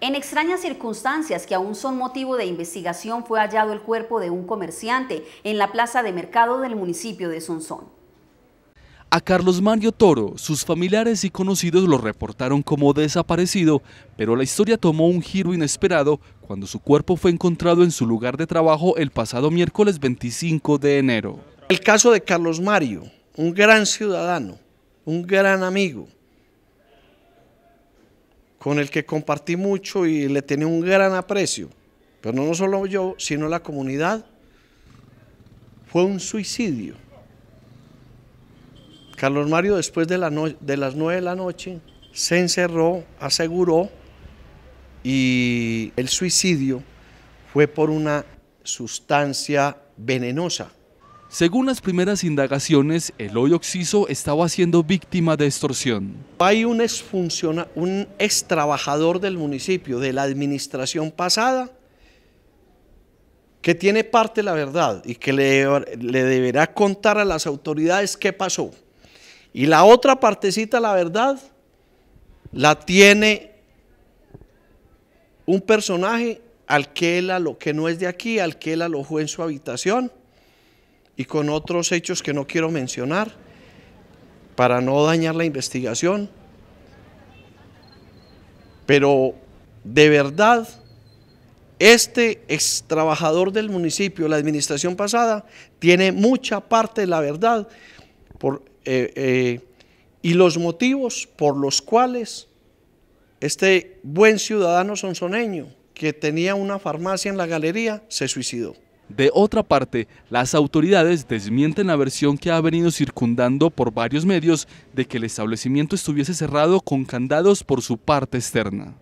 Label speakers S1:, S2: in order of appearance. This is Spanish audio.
S1: En extrañas circunstancias que aún son motivo de investigación fue hallado el cuerpo de un comerciante en la plaza de mercado del municipio de Sonsón. A Carlos Mario Toro, sus familiares y conocidos lo reportaron como desaparecido, pero la historia tomó un giro inesperado cuando su cuerpo fue encontrado en su lugar de trabajo el pasado
S2: miércoles 25 de enero. El caso de Carlos Mario, un gran ciudadano, un gran amigo, con el que compartí mucho y le tenía un gran aprecio, pero no solo yo, sino la comunidad, fue un suicidio. Carlos Mario después de, las nueve de la noche se encerró, aseguró, y el suicidio fue por una sustancia
S1: venenosa según las primeras indagaciones, Eloy Oxiso estaba siendo víctima de extorsión.
S2: Hay un ex, un ex trabajador del municipio, de la administración pasada, que tiene parte de la verdad y que le, deberá contar a las autoridades qué pasó. Y la otra partecita, la verdad, la tiene un personaje al que que no es de aquí, al que él alojó en su habitación y con otros hechos que no quiero mencionar para no dañar la investigación. Pero de verdad, este ex trabajador del municipio, la administración pasada, tiene mucha parte de la verdad por, eh, eh, y los motivos por los cuales este buen ciudadano sonsoneño que tenía una farmacia en la galería se suicidó. De
S1: otra parte, las autoridades desmienten la versión que ha venido circundando por varios medios de que el establecimiento estuviese cerrado con candados por su parte externa.